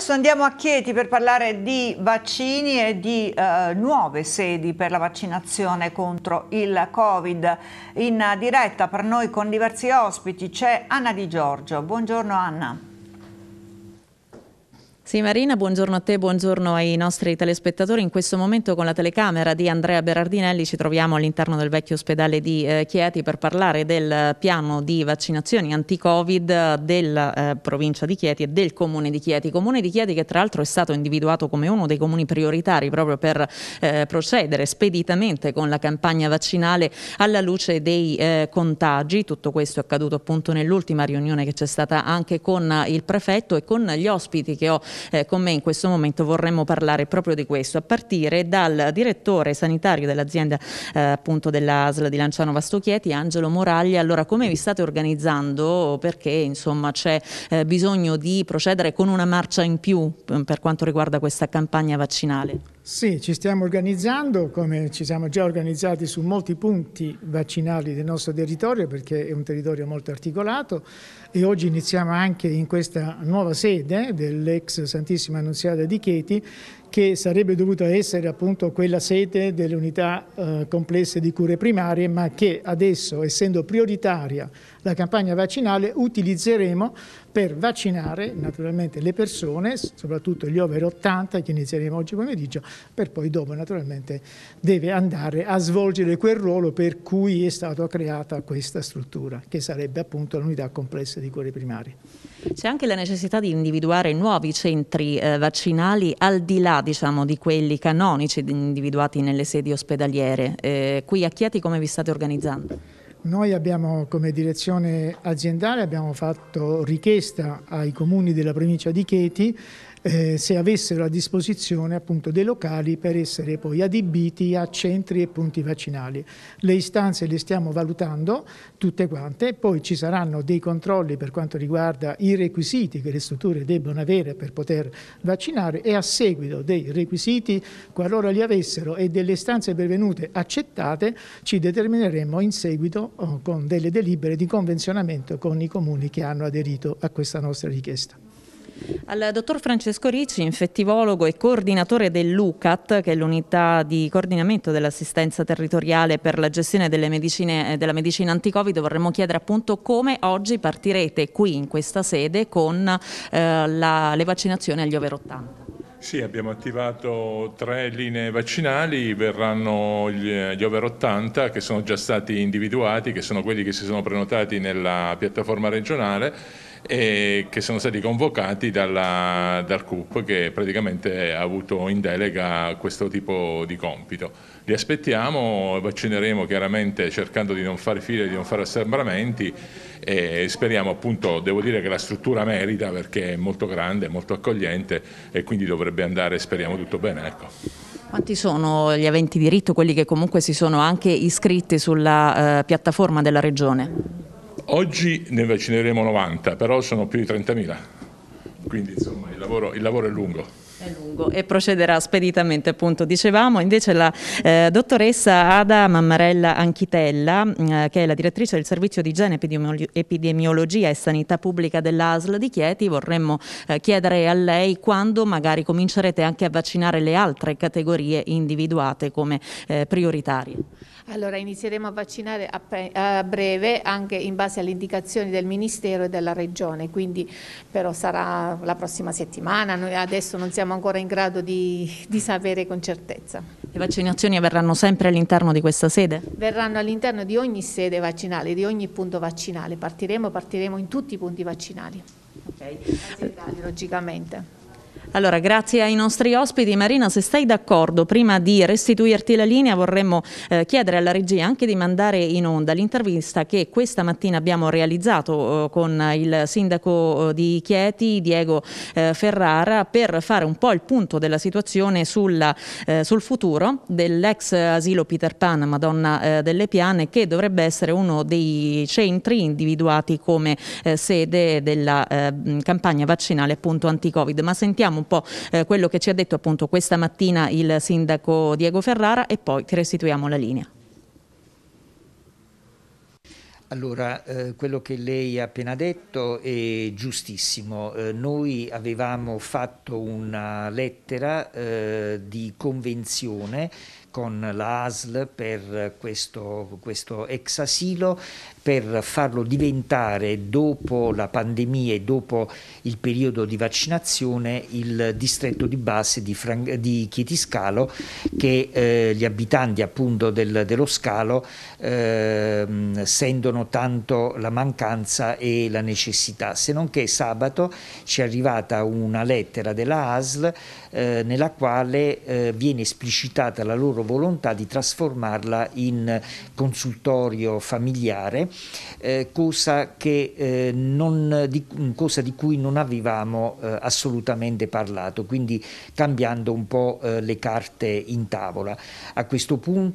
Adesso andiamo a Chieti per parlare di vaccini e di eh, nuove sedi per la vaccinazione contro il Covid. In diretta per noi con diversi ospiti c'è Anna Di Giorgio. Buongiorno Anna. Sì Marina, buongiorno a te, buongiorno ai nostri telespettatori. In questo momento con la telecamera di Andrea Berardinelli ci troviamo all'interno del vecchio ospedale di eh, Chieti per parlare del piano di vaccinazioni anti-Covid della eh, provincia di Chieti e del comune di Chieti. Comune di Chieti che tra l'altro è stato individuato come uno dei comuni prioritari proprio per eh, procedere speditamente con la campagna vaccinale alla luce dei eh, contagi. Tutto questo è accaduto appunto nell'ultima riunione che c'è stata anche con il prefetto e con gli ospiti che ho eh, con me in questo momento vorremmo parlare proprio di questo, a partire dal direttore sanitario dell'azienda eh, appunto dell'ASL di Lanciano Vastochieti, Angelo Moraglia. Allora, come vi state organizzando? Perché insomma c'è eh, bisogno di procedere con una marcia in più mm, per quanto riguarda questa campagna vaccinale? Sì, ci stiamo organizzando come ci siamo già organizzati su molti punti vaccinali del nostro territorio perché è un territorio molto articolato e oggi iniziamo anche in questa nuova sede dell'ex Santissima Annunziata di Chieti che sarebbe dovuta essere appunto quella sete delle unità eh, complesse di cure primarie, ma che adesso, essendo prioritaria la campagna vaccinale, utilizzeremo per vaccinare naturalmente le persone, soprattutto gli over 80 che inizieremo oggi pomeriggio, per poi dopo naturalmente deve andare a svolgere quel ruolo per cui è stata creata questa struttura, che sarebbe appunto l'unità complessa di cure primarie. C'è anche la necessità di individuare nuovi centri eh, vaccinali al di là diciamo, di quelli canonici individuati nelle sedi ospedaliere. Eh, qui a Chieti come vi state organizzando? Noi abbiamo come direzione aziendale abbiamo fatto richiesta ai comuni della provincia di Chieti eh, se avessero a disposizione appunto dei locali per essere poi adibiti a centri e punti vaccinali. Le istanze le stiamo valutando tutte quante, poi ci saranno dei controlli per quanto riguarda i requisiti che le strutture debbono avere per poter vaccinare e a seguito dei requisiti, qualora li avessero e delle istanze pervenute accettate, ci determineremo in seguito oh, con delle delibere di convenzionamento con i comuni che hanno aderito a questa nostra richiesta al dottor Francesco Ricci, infettivologo e coordinatore dell'UCAT, che è l'unità di coordinamento dell'assistenza territoriale per la gestione delle medicine, eh, della medicina anticovid. Vorremmo chiedere appunto come oggi partirete qui in questa sede con eh, la, le vaccinazioni agli over 80. Sì, abbiamo attivato tre linee vaccinali, verranno gli, gli, over 80 che sono già stati individuati, che sono quelli che si sono prenotati nella piattaforma regionale e che sono stati convocati dalla, dal CUP che praticamente ha avuto in delega questo tipo di compito. Li aspettiamo, vaccineremo chiaramente cercando di non fare file, di non fare assembramenti e speriamo appunto, devo dire che la struttura merita perché è molto grande, molto accogliente e quindi dovrebbe andare, speriamo, tutto bene. Ecco. Quanti sono gli aventi diritto, quelli che comunque si sono anche iscritti sulla eh, piattaforma della Regione? Oggi ne vaccineremo 90, però sono più di 30.000, quindi insomma il lavoro, il lavoro è lungo è lungo e procederà speditamente appunto dicevamo invece la eh, dottoressa Ada Mammarella Anchitella mm, eh, che è la direttrice del servizio di igiene epidemiologia e sanità pubblica dell'ASL di Chieti vorremmo eh, chiedere a lei quando magari comincerete anche a vaccinare le altre categorie individuate come eh, prioritarie allora inizieremo a vaccinare a, a breve anche in base alle indicazioni del Ministero e della Regione quindi però sarà la prossima settimana noi adesso non siamo siamo ancora in grado di, di sapere con certezza. Le vaccinazioni verranno sempre all'interno di questa sede? Verranno all'interno di ogni sede vaccinale, di ogni punto vaccinale. Partiremo, partiremo in tutti i punti vaccinali. Ok, Aziendali, logicamente. Allora, grazie ai nostri ospiti. Marina, se stai d'accordo, prima di restituirti la linea vorremmo eh, chiedere alla regia anche di mandare in onda l'intervista che questa mattina abbiamo realizzato eh, con il sindaco eh, di Chieti, Diego eh, Ferrara, per fare un po' il punto della situazione sulla, eh, sul futuro dell'ex asilo Peter Pan, Madonna eh, delle Piane, che dovrebbe essere uno dei centri individuati come sede della campagna vaccinale appunto anti-Covid. Ma sentiamo ascoltiamo un po' eh, quello che ci ha detto appunto questa mattina il sindaco Diego Ferrara e poi ti restituiamo la linea. Allora, eh, quello che lei ha appena detto è giustissimo. Eh, noi avevamo fatto una lettera eh, di convenzione con l'ASL per questo, questo, ex asilo per farlo diventare dopo la pandemia e dopo il periodo di vaccinazione il distretto di base di, Fran- di Chietiscalo che eh, gli abitanti appunto del, dello scalo eh, sentono sono tanto la mancanza e la necessità, se non che sabato ci è arrivata una lettera della ASL eh, nella quale eh, viene esplicitata la loro volontà di trasformarla in consultorio familiare, eh, cosa, che, eh, non, di, cosa, di, cui non avevamo eh, assolutamente parlato, quindi cambiando un po' eh, le carte in tavola. A questo punto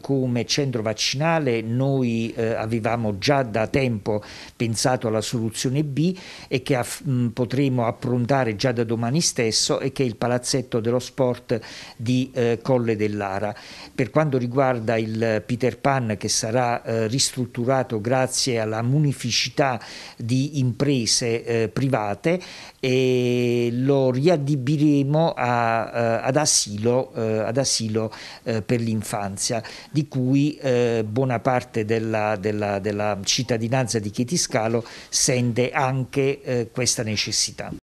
come centro vaccinale noi abbiamo avevamo già da tempo pensato alla soluzione B e che aff- potremo approntare già da domani stesso e che è il palazzetto dello sport di eh, Colle dell'Ara. Per quanto riguarda il Peter Pan che sarà eh, ristrutturato grazie alla munificità di imprese eh, private e lo riadibiremo a, eh, ad asilo, eh, ad asilo eh, per l'infanzia, di cui buona parte della, della della, della cittadinanza di Chitiscalo sente anche eh, questa necessità.